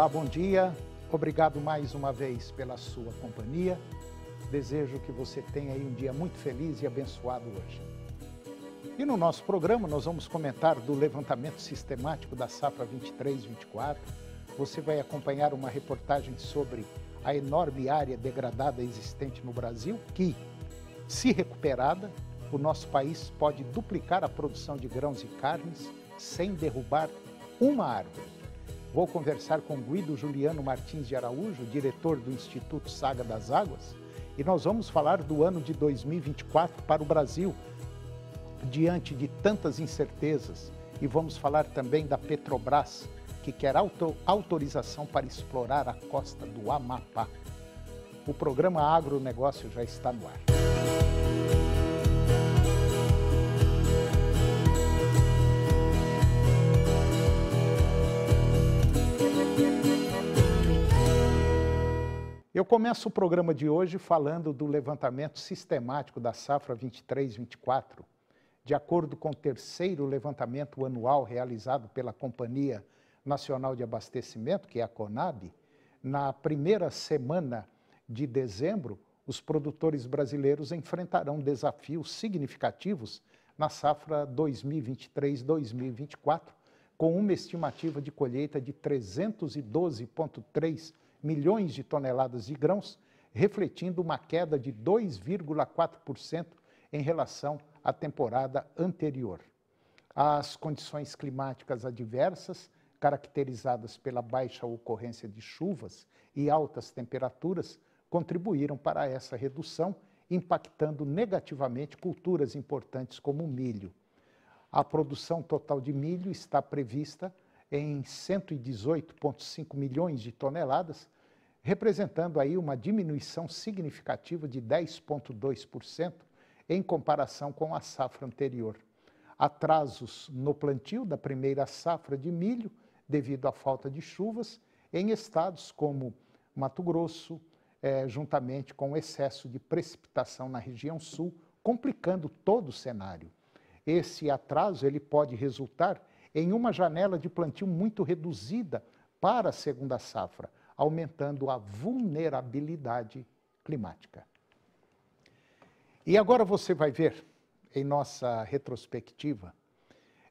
Olá, bom dia. Obrigado mais uma vez pela sua companhia. Desejo que você tenha aí um dia muito feliz e abençoado hoje. E no nosso programa nós vamos comentar do levantamento sistemático da safra 23/24. Você vai acompanhar uma reportagem sobre a enorme área degradada existente no Brasil que, se recuperada, o nosso país pode duplicar a produção de grãos e carnes sem derrubar uma árvore. Vou conversar com Guido Juliano Martins de Araújo, diretor do Instituto Saga das Águas, e nós vamos falar do ano de 2024 para o Brasil, diante de tantas incertezas. E vamos falar também da Petrobras, que quer auto autorização para explorar a costa do Amapá. O programa Agronegócio já está no ar. Eu começo o programa de hoje falando do levantamento sistemático da safra 23-24. De acordo com o terceiro levantamento anual realizado pela Companhia Nacional de Abastecimento, que é a CONAB, na primeira semana de dezembro, os produtores brasileiros enfrentarão desafios significativos na safra 2023-2024, com uma estimativa de colheita de 312,3 milhões de toneladas de grãos, refletindo uma queda de 2,4% em relação à temporada anterior. As condições climáticas adversas, caracterizadas pela baixa ocorrência de chuvas e altas temperaturas, contribuíram para essa redução, impactando negativamente culturas importantes como o milho. A produção total de milho está prevista em 118,5 milhões de toneladas, representando aí uma diminuição significativa de 10,2% em comparação com a safra anterior. Atrasos no plantio da primeira safra de milho, devido à falta de chuvas, em estados como Mato Grosso, eh, juntamente com o excesso de precipitação na região sul, complicando todo o cenário. Esse atraso ele pode resultar em uma janela de plantio muito reduzida para a segunda safra, aumentando a vulnerabilidade climática. E agora você vai ver, em nossa retrospectiva,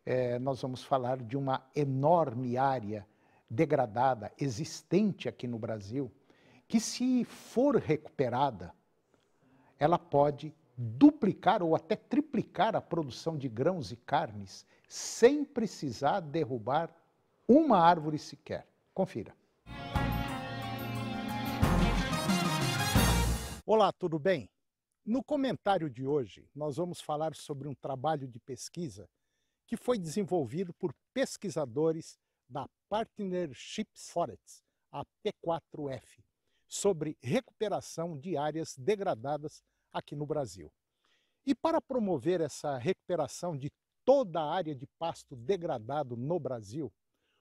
eh, nós vamos falar de uma enorme área degradada existente aqui no Brasil, que se for recuperada, ela pode duplicar ou até triplicar a produção de grãos e carnes sem precisar derrubar uma árvore sequer. Confira. Olá, tudo bem? No comentário de hoje, nós vamos falar sobre um trabalho de pesquisa que foi desenvolvido por pesquisadores da Partnership Forests, a P4F, sobre recuperação de áreas degradadas aqui no Brasil. E para promover essa recuperação de toda a área de pasto degradado no Brasil,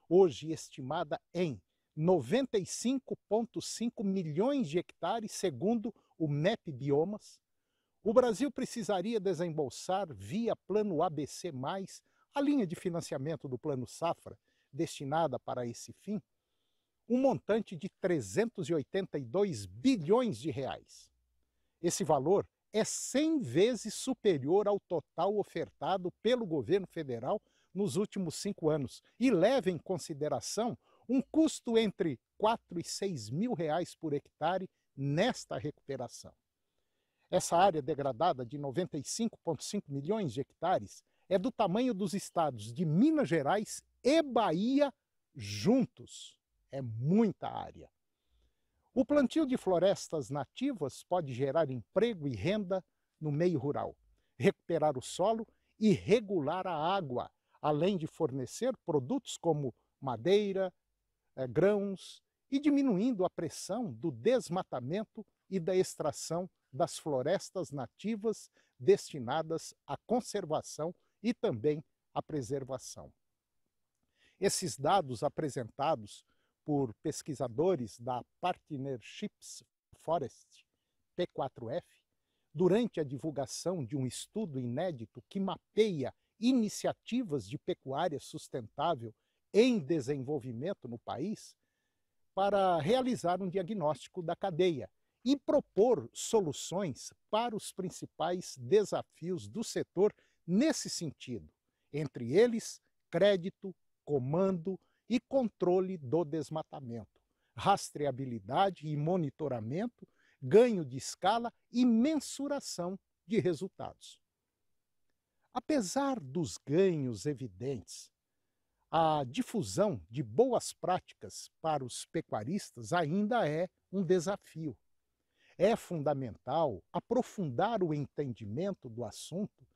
hoje estimada em 95,5 milhões de hectares, segundo o MEP Biomas, o Brasil precisaria desembolsar via Plano ABC, a linha de financiamento do Plano Safra, destinada para esse fim, um montante de 382 bilhões de reais. Esse valor é 100 vezes superior ao total ofertado pelo governo federal nos últimos cinco anos e leva em consideração um custo entre 4 e 6 mil reais por hectare nesta recuperação. Essa área degradada de 95,5 milhões de hectares é do tamanho dos estados de Minas Gerais e Bahia juntos. É muita área. O plantio de florestas nativas pode gerar emprego e renda no meio rural, recuperar o solo e regular a água, além de fornecer produtos como madeira, eh, grãos e diminuindo a pressão do desmatamento e da extração das florestas nativas destinadas à conservação e também à preservação. Esses dados apresentados por pesquisadores da Partnerships Forest, P4F, durante a divulgação de um estudo inédito que mapeia iniciativas de pecuária sustentável em desenvolvimento no país, para realizar um diagnóstico da cadeia e propor soluções para os principais desafios do setor nesse sentido, entre eles crédito, comando, e controle do desmatamento, rastreabilidade e monitoramento, ganho de escala e mensuração de resultados. Apesar dos ganhos evidentes, a difusão de boas práticas para os pecuaristas ainda é um desafio. É fundamental aprofundar o entendimento do assunto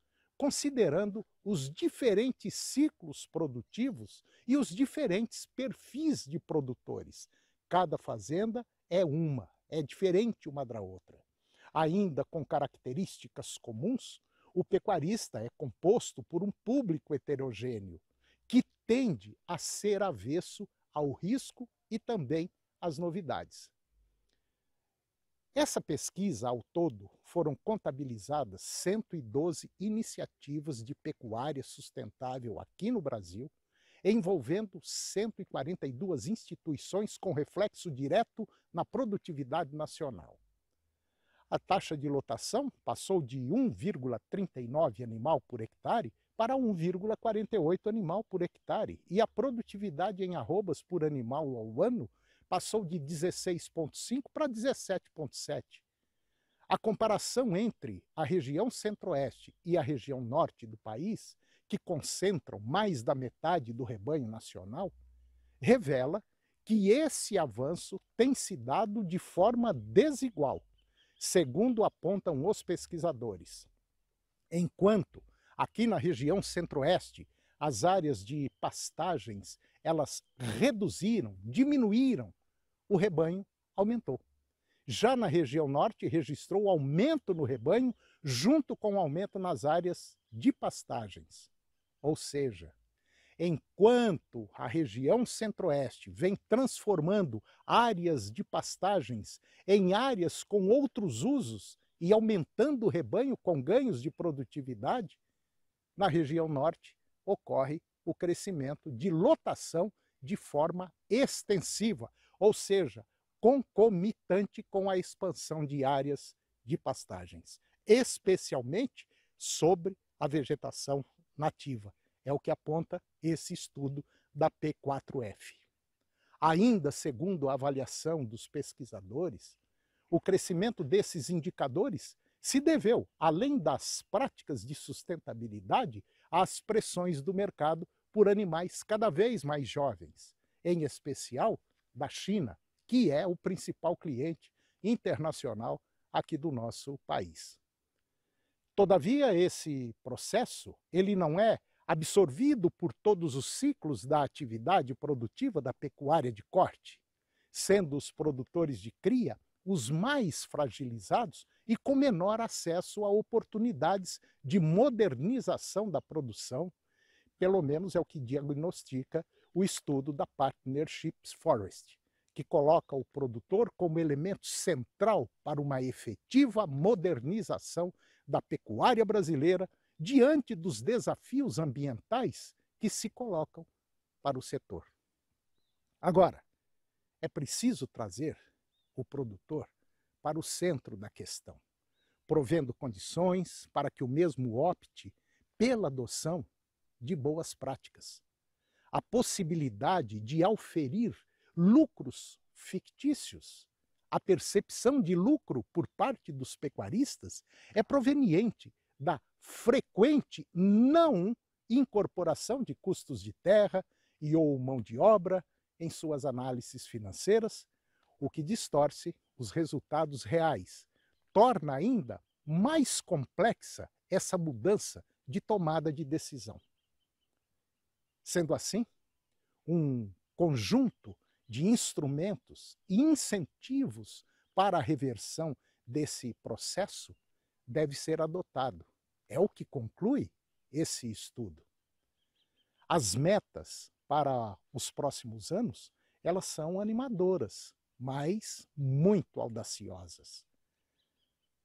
considerando os diferentes ciclos produtivos e os diferentes perfis de produtores. Cada fazenda é uma, é diferente uma da outra. Ainda com características comuns, o pecuarista é composto por um público heterogêneo, que tende a ser avesso ao risco e também às novidades. Essa pesquisa, ao todo, foram contabilizadas 112 iniciativas de pecuária sustentável aqui no Brasil, envolvendo 142 instituições com reflexo direto na produtividade nacional. A taxa de lotação passou de 1,39 animal por hectare para 1,48 animal por hectare e a produtividade em arrobas por animal ao ano passou de 16,5 para 17,7. A comparação entre a região centro-oeste e a região norte do país, que concentram mais da metade do rebanho nacional, revela que esse avanço tem se dado de forma desigual, segundo apontam os pesquisadores. Enquanto aqui na região centro-oeste as áreas de pastagens elas reduziram, diminuíram, o rebanho aumentou. Já na região norte, registrou aumento no rebanho, junto com o aumento nas áreas de pastagens. Ou seja, enquanto a região centro-oeste vem transformando áreas de pastagens em áreas com outros usos e aumentando o rebanho com ganhos de produtividade, na região norte ocorre o crescimento de lotação de forma extensiva, ou seja, concomitante com a expansão de áreas de pastagens, especialmente sobre a vegetação nativa. É o que aponta esse estudo da P4F. Ainda segundo a avaliação dos pesquisadores, o crescimento desses indicadores se deveu, além das práticas de sustentabilidade, às pressões do mercado por animais cada vez mais jovens, em especial da China, que é o principal cliente internacional aqui do nosso país. Todavia, esse processo ele não é absorvido por todos os ciclos da atividade produtiva da pecuária de corte, sendo os produtores de cria os mais fragilizados e com menor acesso a oportunidades de modernização da produção pelo menos é o que diagnostica o estudo da Partnerships Forest, que coloca o produtor como elemento central para uma efetiva modernização da pecuária brasileira diante dos desafios ambientais que se colocam para o setor. Agora, é preciso trazer o produtor para o centro da questão, provendo condições para que o mesmo opte pela adoção de boas práticas, a possibilidade de auferir lucros fictícios. A percepção de lucro por parte dos pecuaristas é proveniente da frequente não incorporação de custos de terra e ou mão de obra em suas análises financeiras, o que distorce os resultados reais, torna ainda mais complexa essa mudança de tomada de decisão. Sendo assim, um conjunto de instrumentos e incentivos para a reversão desse processo deve ser adotado. É o que conclui esse estudo. As metas para os próximos anos, elas são animadoras, mas muito audaciosas.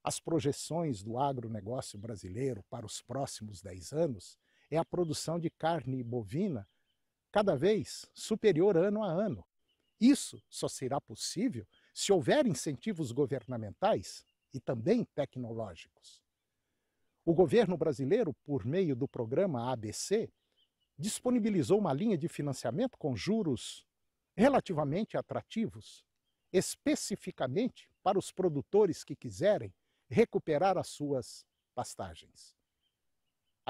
As projeções do agronegócio brasileiro para os próximos 10 anos é a produção de carne bovina cada vez superior ano a ano. Isso só será possível se houver incentivos governamentais e também tecnológicos. O governo brasileiro, por meio do programa ABC, disponibilizou uma linha de financiamento com juros relativamente atrativos, especificamente para os produtores que quiserem recuperar as suas pastagens.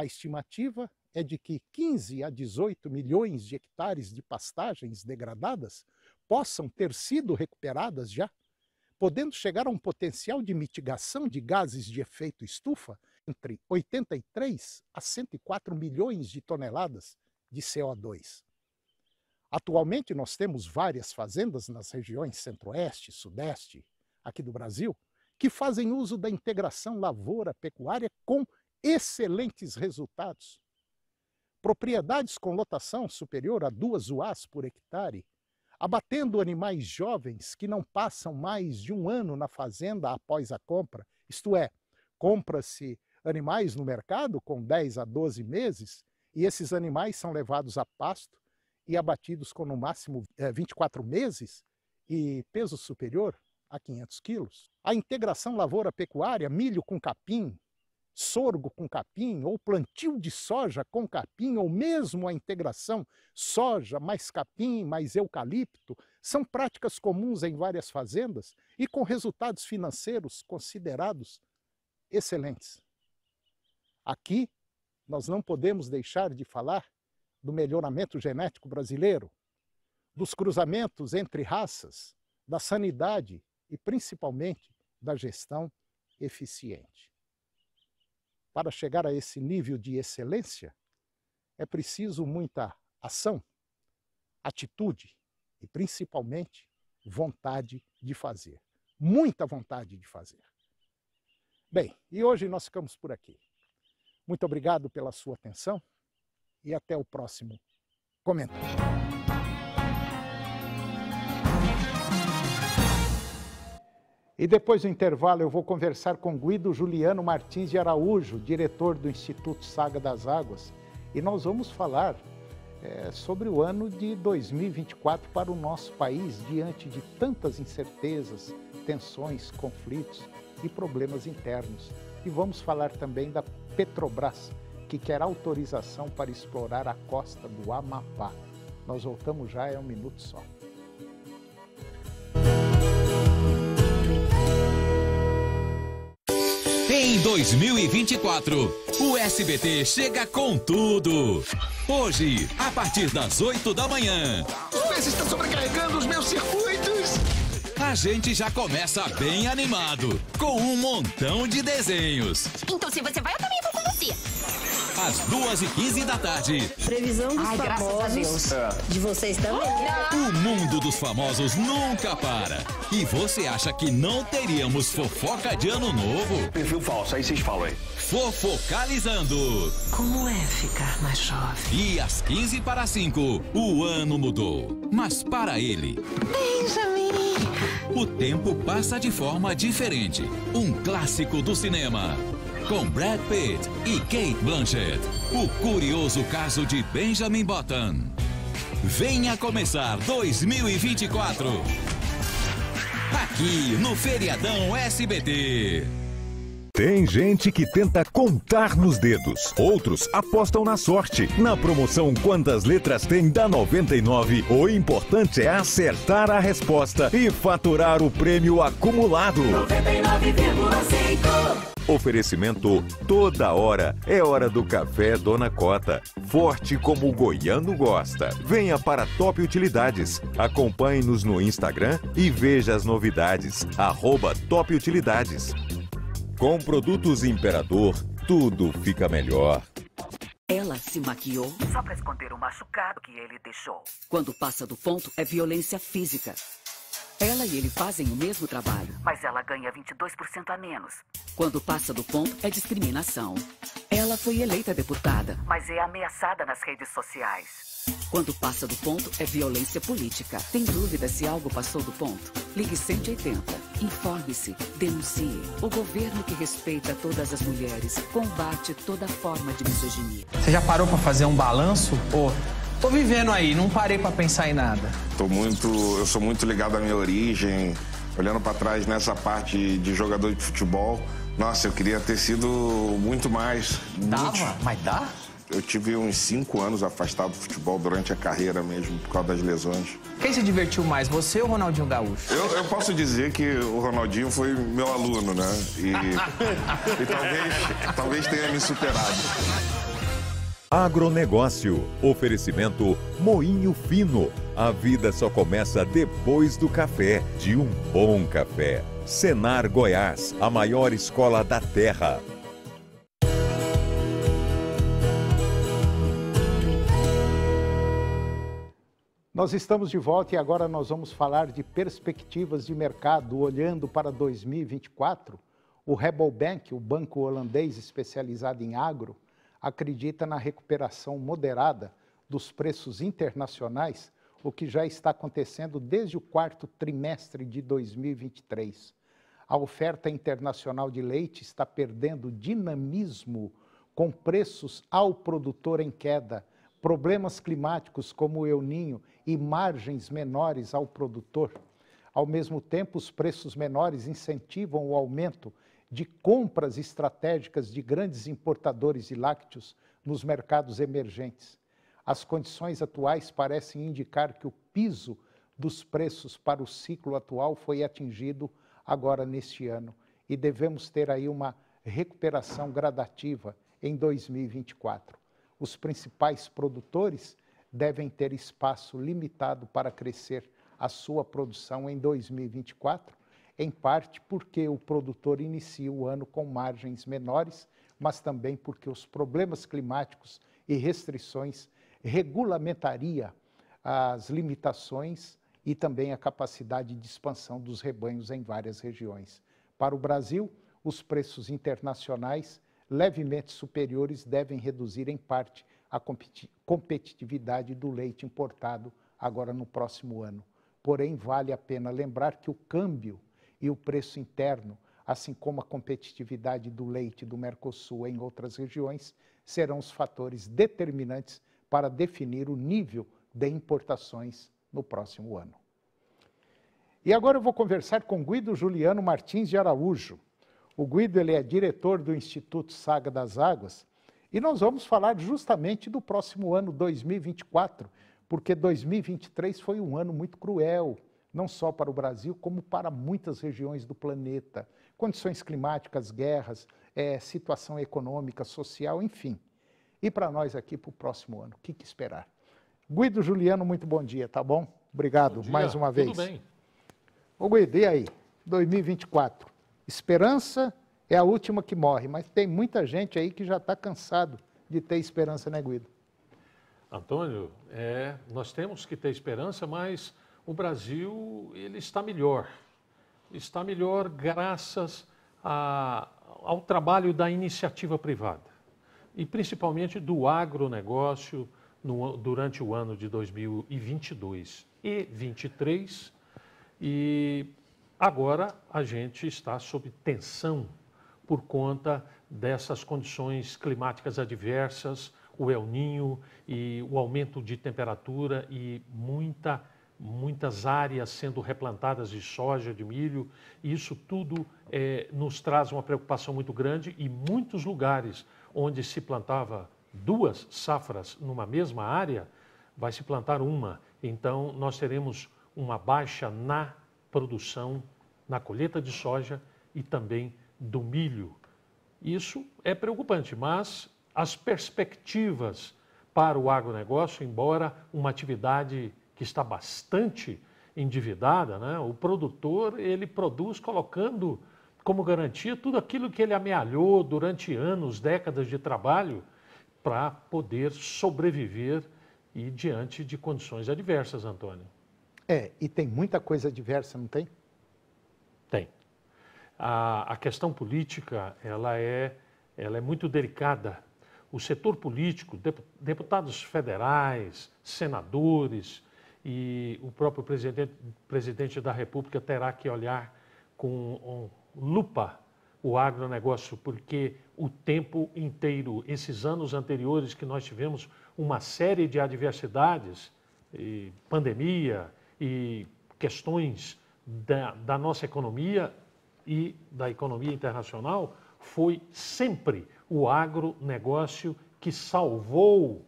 A estimativa é de que 15 a 18 milhões de hectares de pastagens degradadas possam ter sido recuperadas já, podendo chegar a um potencial de mitigação de gases de efeito estufa entre 83 a 104 milhões de toneladas de CO2. Atualmente, nós temos várias fazendas nas regiões centro-oeste, sudeste, aqui do Brasil, que fazem uso da integração lavoura-pecuária com excelentes resultados. Propriedades com lotação superior a duas UAS por hectare, abatendo animais jovens que não passam mais de um ano na fazenda após a compra, isto é, compra-se animais no mercado com 10 a 12 meses e esses animais são levados a pasto e abatidos com no máximo 24 é, meses e peso superior a 500 quilos. A integração lavoura-pecuária, milho com capim, sorgo com capim, ou plantio de soja com capim, ou mesmo a integração soja mais capim mais eucalipto, são práticas comuns em várias fazendas e com resultados financeiros considerados excelentes. Aqui, nós não podemos deixar de falar do melhoramento genético brasileiro, dos cruzamentos entre raças, da sanidade e, principalmente, da gestão eficiente. Para chegar a esse nível de excelência, é preciso muita ação, atitude e, principalmente, vontade de fazer. Muita vontade de fazer. Bem, e hoje nós ficamos por aqui. Muito obrigado pela sua atenção e até o próximo comentário. E depois do intervalo eu vou conversar com Guido Juliano Martins de Araújo, diretor do Instituto Saga das Águas, e nós vamos falar é, sobre o ano de 2024 para o nosso país, diante de tantas incertezas, tensões, conflitos e problemas internos. E vamos falar também da Petrobras, que quer autorização para explorar a costa do Amapá. Nós voltamos já, é um minuto só. Em 2024, o SBT chega com tudo. Hoje, a partir das 8 da manhã. Os pés está sobrecarregando os meus circuitos. A gente já começa bem animado, com um montão de desenhos. Então, se você vai, eu também vou às 2 e 15 da tarde. Previsão dos Ai, famosos. De vocês também? O mundo dos famosos nunca para. E você acha que não teríamos fofoca de ano novo? Perfil falso, aí vocês falam aí. Fofocalizando. Como é ficar mais jovem? E às 15 para 5, o ano mudou. Mas para ele. Benjamin! O tempo passa de forma diferente. Um clássico do cinema com Brad Pitt e Kate Blanchett. O curioso caso de Benjamin Button. Venha começar 2024 aqui no Feriadão SBT. Tem gente que tenta contar nos dedos, outros apostam na sorte. Na promoção Quantas Letras Tem da 99, o importante é acertar a resposta e faturar o prêmio acumulado. 99,5 Oferecimento toda hora. É hora do café Dona Cota. Forte como o goiano gosta. Venha para Top Utilidades. Acompanhe-nos no Instagram e veja as novidades. Arroba Top Utilidades. Com produtos Imperador, tudo fica melhor. Ela se maquiou só para esconder o machucado que ele deixou. Quando passa do ponto, é violência física. Ela e ele fazem o mesmo trabalho. Mas ela ganha 22% a menos. Quando passa do ponto, é discriminação. Ela foi eleita deputada. Mas é ameaçada nas redes sociais. Quando passa do ponto, é violência política. Tem dúvida se algo passou do ponto? Ligue 180. Informe-se, denuncie. O governo que respeita todas as mulheres combate toda forma de misoginia. Você já parou para fazer um balanço? Ou tô vivendo aí, não parei para pensar em nada? Tô muito, eu sou muito ligado à minha origem. Olhando para trás nessa parte de jogador de futebol, nossa, eu queria ter sido muito mais. Dava, muito... mas dá? eu tive uns cinco anos afastado do futebol durante a carreira mesmo, por causa das lesões. Quem se divertiu mais, você ou o Ronaldinho Gaúcho? Eu, eu posso dizer que o Ronaldinho foi meu aluno, né? E, e talvez, talvez tenha me superado. Agronegócio. Oferecimento Moinho Fino. A vida só começa depois do café, de um bom café. Senar Goiás, a maior escola da terra. Nós estamos de volta e agora nós vamos falar de perspectivas de mercado olhando para 2024. O Rebel Bank, o banco holandês especializado em agro, acredita na recuperação moderada dos preços internacionais, o que já está acontecendo desde o quarto trimestre de 2023. A oferta internacional de leite está perdendo dinamismo com preços ao produtor em queda problemas climáticos como o El Ninho e margens menores ao produtor. Ao mesmo tempo, os preços menores incentivam o aumento de compras estratégicas de grandes importadores de lácteos nos mercados emergentes. As condições atuais parecem indicar que o piso dos preços para o ciclo atual foi atingido agora neste ano e devemos ter aí uma recuperação gradativa em 2024 os principais produtores devem ter espaço limitado para crescer a sua produção em 2024, em parte porque o produtor inicia o ano com margens menores, mas também porque os problemas climáticos e restrições regulamentaria as limitações e também a capacidade de expansão dos rebanhos em várias regiões. Para o Brasil, os preços internacionais levemente superiores devem reduzir em parte a competitividade do leite importado agora no próximo ano. Porém, vale a pena lembrar que o câmbio e o preço interno, assim como a competitividade do leite do Mercosul em outras regiões, serão os fatores determinantes para definir o nível de importações no próximo ano. E agora eu vou conversar com Guido Juliano Martins de Araújo, o Guido ele é diretor do Instituto Saga das Águas e nós vamos falar justamente do próximo ano 2024, porque 2023 foi um ano muito cruel, não só para o Brasil, como para muitas regiões do planeta. Condições climáticas, guerras, é, situação econômica, social, enfim. E para nós aqui para o próximo ano, o que, que, esperar? Guido Juliano, muito bom dia, tá bom? Obrigado bom dia, mais uma vez. Tudo bem. Ô Guido, e aí? 2024 Esperança é a última que morre, mas tem muita gente aí que já está cansado de ter esperança, neguida. Guido? Antônio, é, nós temos que ter esperança, mas o Brasil ele está melhor. Está melhor graças a, ao trabalho da iniciativa privada e principalmente do agronegócio no, durante o ano de 2022 e 2023. E Agora a gente está sob tensão por conta dessas condições climáticas adversas, o El Ninho e o aumento de temperatura e muita, muitas áreas sendo replantadas de soja, de milho. Isso tudo é, nos traz uma preocupação muito grande e muitos lugares onde se plantava duas safras numa mesma área, vai se plantar uma. Então nós teremos uma baixa na produção na colheita de soja e também do milho. Isso é preocupante, mas as perspectivas para o agronegócio, embora uma atividade que está bastante endividada, né? o produtor ele produz colocando como garantia tudo aquilo que ele amealhou durante anos, décadas de trabalho, para poder sobreviver e diante de condições adversas, Antônio. É, e tem muita coisa diversa, não tem? Tem. A, a questão política, ela é, ela é muito delicada. O setor político, deputados federais, senadores e o próprio presidente, presidente da República terá que olhar com lupa o agronegócio, porque o tempo inteiro, esses anos anteriores que nós tivemos uma série de adversidades, pandemia, e questões da, da nossa economia e da economia internacional, foi sempre o agronegócio que salvou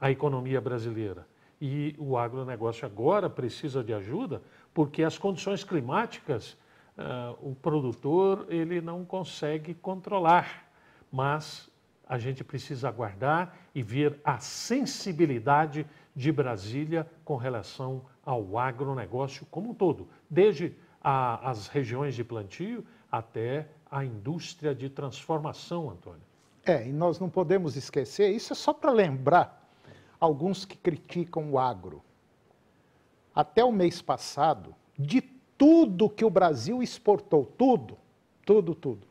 a economia brasileira. E o agronegócio agora precisa de ajuda porque as condições climáticas uh, o produtor ele não consegue controlar. Mas a gente precisa aguardar e ver a sensibilidade de Brasília com relação ao agronegócio como um todo, desde a, as regiões de plantio até a indústria de transformação, Antônio. É, e nós não podemos esquecer, isso é só para lembrar alguns que criticam o agro. Até o mês passado, de tudo que o Brasil exportou, tudo, tudo, tudo,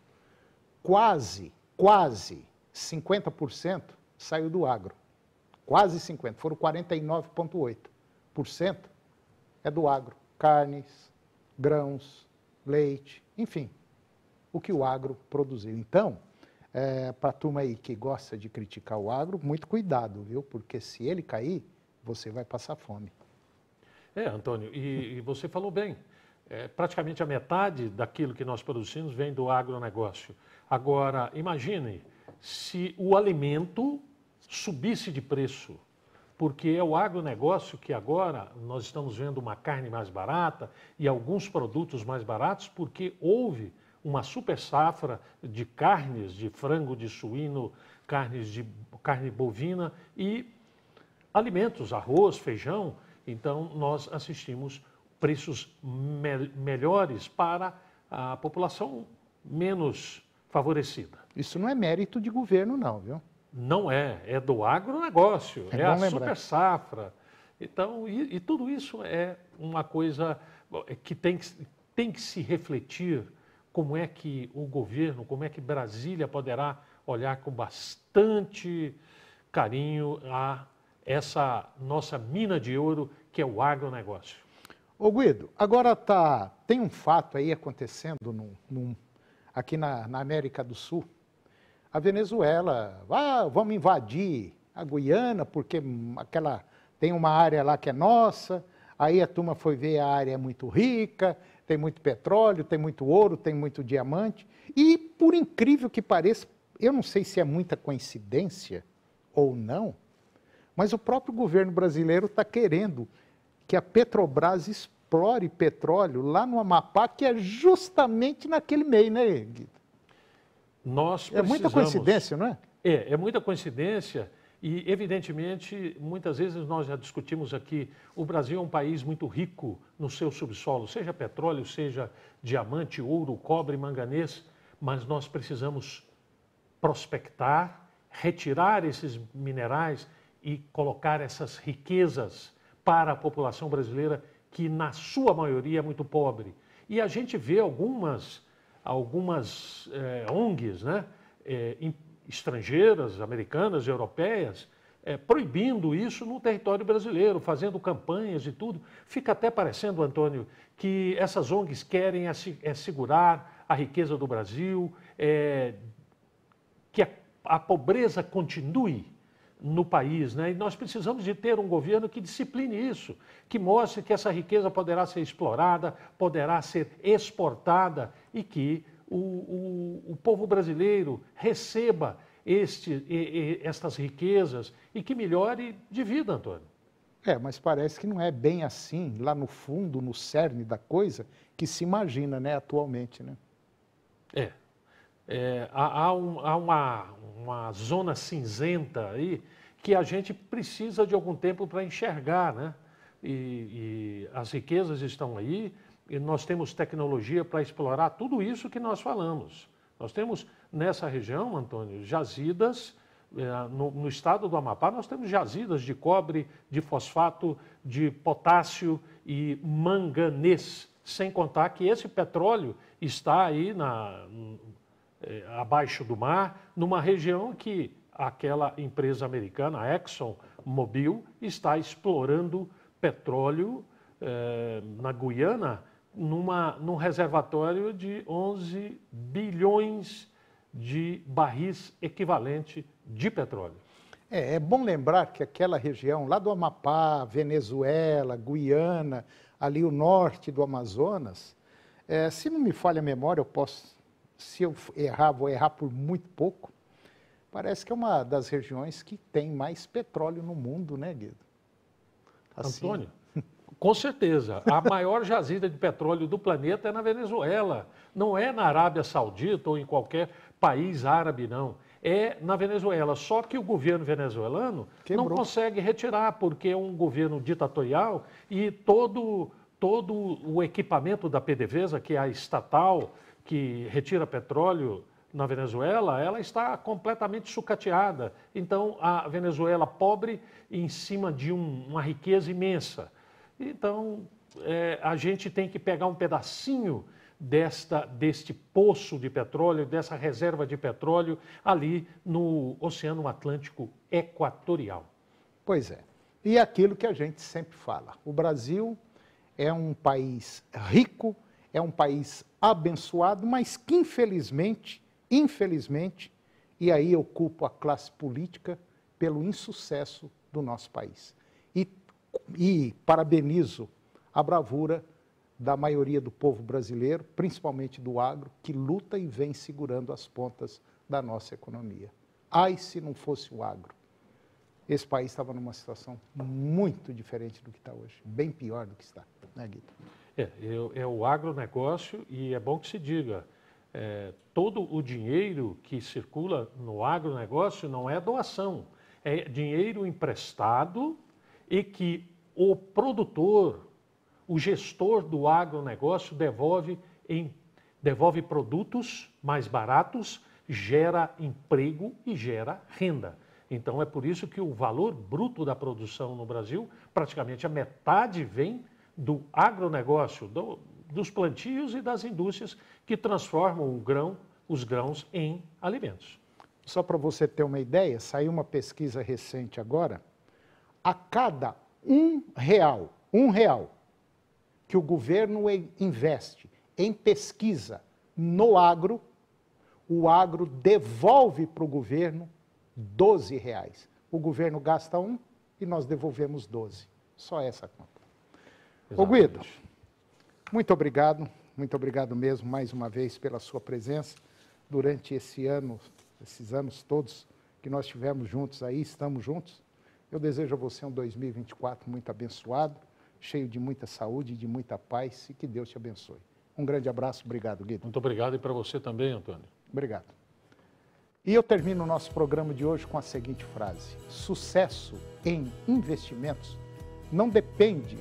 quase, quase 50% saiu do agro quase 50, foram 49,8% é do agro. Carnes, grãos, leite, enfim, o que o agro produziu. Então, é, para a turma aí que gosta de criticar o agro, muito cuidado, viu? Porque se ele cair, você vai passar fome. É, Antônio, e, e você falou bem. É, praticamente a metade daquilo que nós produzimos vem do agronegócio. Agora, imagine se o alimento subisse de preço, porque é o agronegócio que agora nós estamos vendo uma carne mais barata e alguns produtos mais baratos, porque houve uma super safra de carnes, de frango, de suíno, carnes de carne bovina e alimentos, arroz, feijão. Então nós assistimos preços me melhores para a população menos favorecida. Isso não é mérito de governo, não, viu? Não é, é do agronegócio, é, é a lembrar. super safra. Então, e, e, tudo isso é uma coisa é que tem, que tem que se refletir como é que o governo, como é que Brasília poderá olhar com bastante carinho a essa nossa mina de ouro que é o agronegócio. Ô Guido, agora tá, tem um fato aí acontecendo num, num, aqui na, na América do Sul, a Venezuela, ah, vamos invadir a Guiana, porque aquela tem uma área lá que é nossa, aí a turma foi ver a área é muito rica, tem muito petróleo, tem muito ouro, tem muito diamante. E, por incrível que pareça, eu não sei se é muita coincidência ou não, mas o próprio governo brasileiro está querendo que a Petrobras explore petróleo lá no Amapá, que é justamente naquele meio, né, Guido? Nós precisamos... É muita coincidência, não é? É, é muita coincidência e, evidentemente, muitas vezes nós já discutimos aqui, o Brasil é um país muito rico no seu subsolo, seja petróleo, seja diamante, ouro, cobre, manganês, mas nós precisamos prospectar, retirar esses minerais e colocar essas riquezas para a população brasileira, que na sua maioria é muito pobre. E a gente vê algumas algumas é, eh, ONGs né, é, estrangeiras, americanas, europeias, é, proibindo isso no território brasileiro, fazendo campanhas e tudo. Fica até parecendo, Antônio, que essas ONGs querem assegurar a riqueza do Brasil, que a, a pobreza continue no país. Né? E nós precisamos de ter um governo que discipline isso, que mostre que essa riqueza poderá ser explorada, poderá ser exportada e que o, o, o povo brasileiro receba este, e, e, estas riquezas e que melhore de vida, Antônio. É, mas parece que não é bem assim, lá no fundo, no cerne da coisa, que se imagina né, atualmente. Né? É, é, há, há, um, há uma, uma zona cinzenta aí que a gente precisa de algum tempo para enxergar, né? E, e, as riquezas estão aí e nós temos tecnologia para explorar tudo isso que nós falamos. Nós temos nessa região, Antônio, jazidas, é, no, no, estado do Amapá, nós temos jazidas de cobre, de fosfato, de potássio e manganês, sem contar que esse petróleo está aí na, eh, abaixo do mar, numa região que aquela empresa americana, a ExxonMobil, está explorando petróleo eh, na Guiana, numa, num reservatório de 11 bilhões de barris equivalente de petróleo. É, é bom lembrar que aquela região lá do Amapá, Venezuela, Guiana, ali o norte do Amazonas, é, se não me falha a memória, eu posso se eu errar, vou errar por muito pouco. Parece que é uma das regiões que tem mais petróleo no mundo, né, Guido? Assim... Antônio, com certeza. A maior jazida de petróleo do planeta é na Venezuela. Não é na Arábia Saudita ou em qualquer país árabe, não. É na Venezuela. Só que o governo venezuelano Quebrou. não consegue retirar, porque é um governo ditatorial e todo, todo o equipamento da PDVSA, que é a estatal, que retira petróleo na Venezuela, ela está completamente sucateada. Então, a Venezuela pobre em cima de um, uma riqueza imensa. Então, é, a gente tem que pegar um pedacinho desta, deste poço de petróleo, dessa reserva de petróleo ali no Oceano Atlântico Equatorial. Pois é. E aquilo que a gente sempre fala: o Brasil é um país rico, é um país abençoado, mas que infelizmente, infelizmente, e aí eu culpo a classe política pelo insucesso do nosso país. E, e parabenizo a bravura da maioria do povo brasileiro, principalmente do agro, que luta e vem segurando as pontas da nossa economia. Ai, se não fosse o agro. Esse país estava numa situação muito diferente do que está hoje, bem pior do que está, né, Guido? É, é o agronegócio e é bom que se diga, é, todo o dinheiro que circula no agronegócio não é doação, é dinheiro emprestado e que o produtor, o gestor do agronegócio devolve, em, devolve produtos mais baratos, gera emprego e gera renda. Então é por isso que o valor bruto da produção no Brasil, praticamente a metade vem do agronegócio, do, dos plantios e das indústrias que transformam o grão, os grãos em alimentos. Só para você ter uma ideia, saiu uma pesquisa recente agora. A cada um real, um real que o governo investe em pesquisa no agro, o agro devolve para o governo 12 reais. O governo gasta um e nós devolvemos 12. Só essa conta. Exatamente. Ô Guido, muito obrigado, muito obrigado mesmo mais uma vez pela sua presença durante esse ano, esses anos todos que nós tivemos juntos aí, estamos juntos. Eu desejo a você um 2024 muito abençoado, cheio de muita saúde, de muita paz e que Deus te abençoe. Um grande abraço, obrigado, Guido. Muito obrigado e para você também, Antônio. Obrigado. E eu termino o nosso programa de hoje com a seguinte frase: Sucesso em investimentos não depende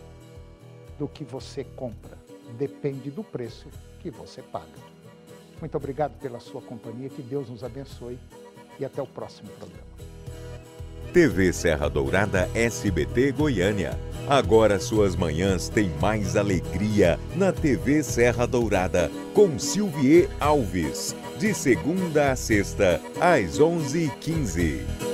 do que você compra, depende do preço que você paga. Muito obrigado pela sua companhia, que Deus nos abençoe e até o próximo programa. TV Serra Dourada SBT Goiânia. Agora suas manhãs têm mais alegria na TV Serra Dourada com Silvier Alves. De segunda a sexta, às 11h15.